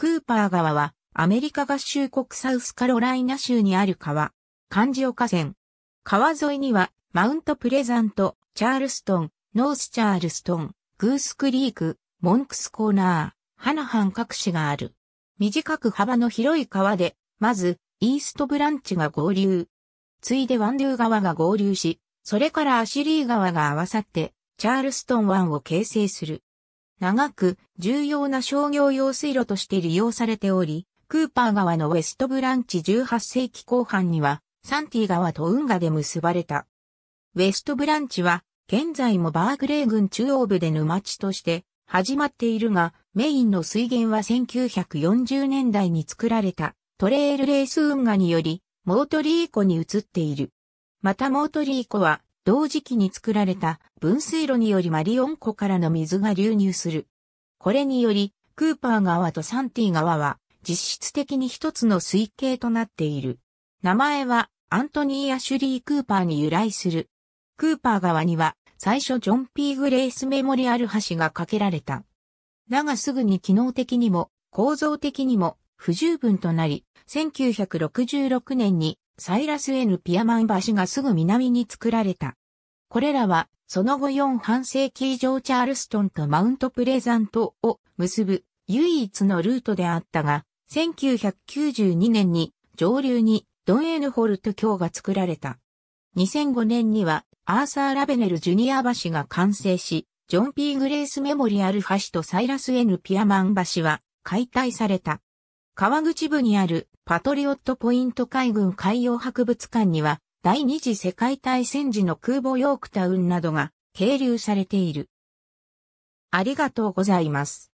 クーパー川はアメリカ合衆国サウスカロライナ州にある川、漢字を河川。川沿いにはマウントプレザント、チャールストン、ノースチャールストン、グースクリーク、モンクスコーナー、ハナハン各市がある。短く幅の広い川で、まず、イーストブランチが合流。ついでワンデュー川が合流し、それからアシリー川が合わさって、チャールストン湾を形成する。長く重要な商業用水路として利用されており、クーパー川のウェストブランチ18世紀後半にはサンティ川と運河で結ばれた。ウェストブランチは現在もバークレー郡中央部で沼地として始まっているが、メインの水源は1940年代に作られたトレールレース運河によりモートリー湖に移っている。またモートリー湖は同時期に作られた分水路によりマリオン湖からの水が流入する。これにより、クーパー川とサンティ川は実質的に一つの水系となっている。名前はアントニー・アシュリー・クーパーに由来する。クーパー川には最初ジョン・ピー・グレース・メモリアル橋が架けられた。だがすぐに機能的にも構造的にも不十分となり、1966年にサイラス N ピアマン橋がすぐ南に作られた。これらは、その後4半世紀以上チャールストンとマウントプレザントを結ぶ唯一のルートであったが、1992年に上流にドン・エヌホルト橋が作られた。2005年にはアーサー・ラベネル・ジュニア橋が完成し、ジョン・ピー・グレース・メモリアル橋とサイラス・エヌ・ピアマン橋は解体された。川口部にあるパトリオットポイント海軍海洋博物館には、第二次世界大戦時の空母ヨークタウンなどが係留されている。ありがとうございます。